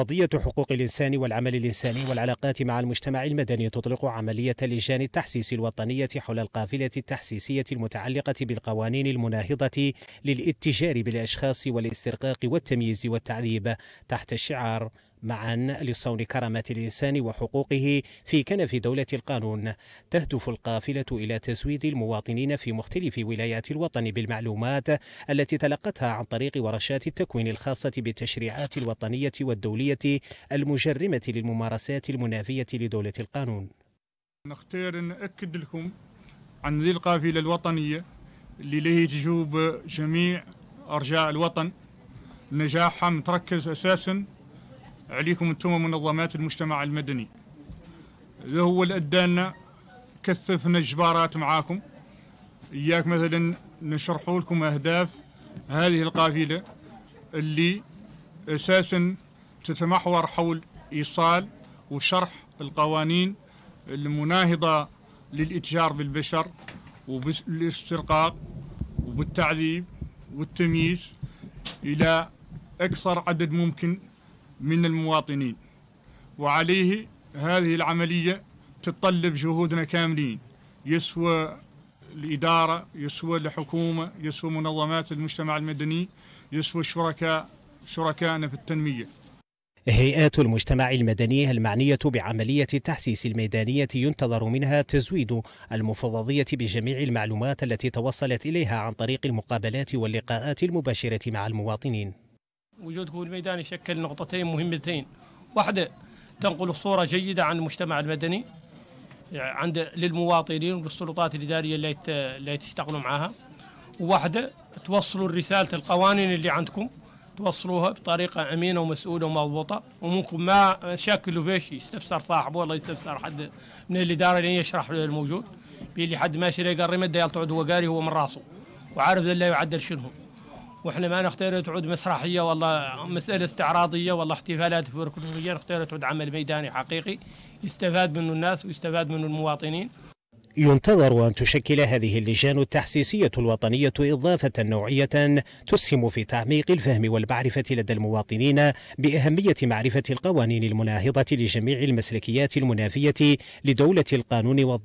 قضية حقوق الإنسان والعمل الإنساني والعلاقات مع المجتمع المدني تطلق عملية لجان التحسيس الوطنية حول القافلة التحسيسية المتعلقة بالقوانين المناهضة للاتجار بالأشخاص والاسترقاق والتمييز والتعذيب تحت الشعار معا لصون كرامة الإنسان وحقوقه في كنف دولة القانون تهدف القافلة إلى تزويد المواطنين في مختلف ولايات الوطن بالمعلومات التي تلقتها عن طريق ورشات التكوين الخاصة بالتشريعات الوطنية والدولية المجرمة للممارسات المنافية لدولة القانون نختار نأكد لكم عن ذي القافلة الوطنية اللي له تجوب جميع أرجاء الوطن نجاحها متركز أساساً عليكم انتم منظمات المجتمع المدني ذا هو اللي ادانا كثفنا الجبارات معاكم اياك مثلا نشرحوا لكم اهداف هذه القافله اللي اساسا تتمحور حول ايصال وشرح القوانين المناهضه للاتجار بالبشر وبالاسترقاق وبالتعذيب والتمييز الى اكثر عدد ممكن من المواطنين وعليه هذه العملية تتطلب جهودنا كاملين يسوى الإدارة يسوى الحكومة يسوى منظمات المجتمع المدني يسوى الشركاء شركائنا في التنمية هيئات المجتمع المدني المعنية بعملية التحسيس الميدانية ينتظر منها تزويد المفوضية بجميع المعلومات التي توصلت إليها عن طريق المقابلات واللقاءات المباشرة مع المواطنين وجودكم بالميدان يشكل نقطتين مهمتين واحدة تنقل صورة جيدة عن المجتمع المدني عند للمواطنين والسلطات الإدارية اللي اللي تشتغلوا معها وواحدة توصلوا رسالة القوانين اللي عندكم توصلوها بطريقة أمينة ومسؤولة ومضبوطة وممكن ما شكلوا فيش يستفسر صاحبه ولا يستفسر حد من الإدارة اللي يشرح له الموجود بيلي حد ماشي لا يقري مدة يلتعد هو قاري هو من راسه وعارف اللي يعدل شنو واحنا ما نختار تعود مسرحيه والله مساله استعراضيه والله احتفالات فولكلوريه نختار تعود عمل ميداني حقيقي يستفاد منه الناس ويستفاد منه المواطنين ينتظر أن تشكل هذه اللجان التحسيسية الوطنية إضافة نوعية تسهم في تعميق الفهم والمعرفة لدى المواطنين بأهمية معرفة القوانين المناهضة لجميع المسلكيات المنافية لدولة القانون والضبط